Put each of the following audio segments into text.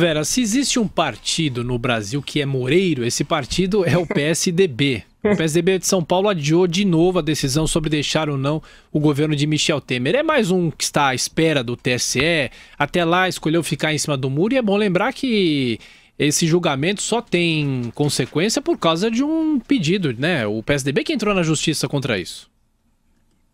Vera, se existe um partido no Brasil que é Moreiro, esse partido é o PSDB. O PSDB de São Paulo adiou de novo a decisão sobre deixar ou não o governo de Michel Temer. É mais um que está à espera do TSE. Até lá escolheu ficar em cima do muro e é bom lembrar que esse julgamento só tem consequência por causa de um pedido, né? O PSDB que entrou na justiça contra isso.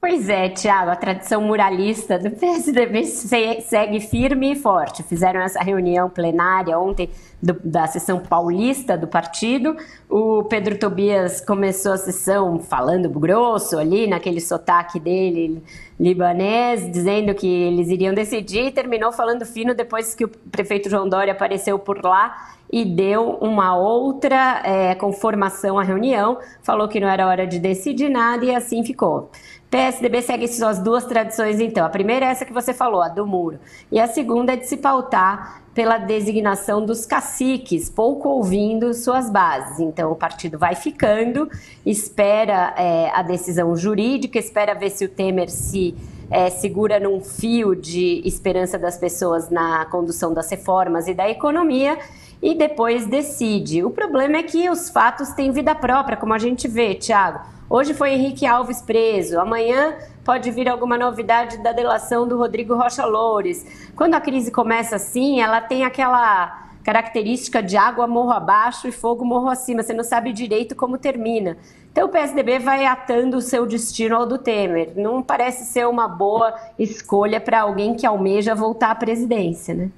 Pois é, Tiago, a tradição muralista do PSDB segue firme e forte. Fizeram essa reunião plenária ontem do, da sessão paulista do partido. O Pedro Tobias começou a sessão falando grosso ali, naquele sotaque dele libanês, dizendo que eles iriam decidir e terminou falando fino depois que o prefeito João Dória apareceu por lá e deu uma outra é, conformação à reunião, falou que não era hora de decidir nada e assim ficou. PSDB segue suas duas tradições, então. A primeira é essa que você falou, a do muro. E a segunda é de se pautar pela designação dos caciques, pouco ouvindo suas bases. Então, o partido vai ficando, espera é, a decisão jurídica, espera ver se o Temer se é, segura num fio de esperança das pessoas na condução das reformas e da economia e depois decide. O problema é que os fatos têm vida própria, como a gente vê, Tiago. Hoje foi Henrique Alves preso, amanhã pode vir alguma novidade da delação do Rodrigo Rocha Loures. Quando a crise começa assim, ela tem aquela característica de água morro abaixo e fogo morro acima. Você não sabe direito como termina. Então o PSDB vai atando o seu destino ao do Temer. Não parece ser uma boa escolha para alguém que almeja voltar à presidência, né?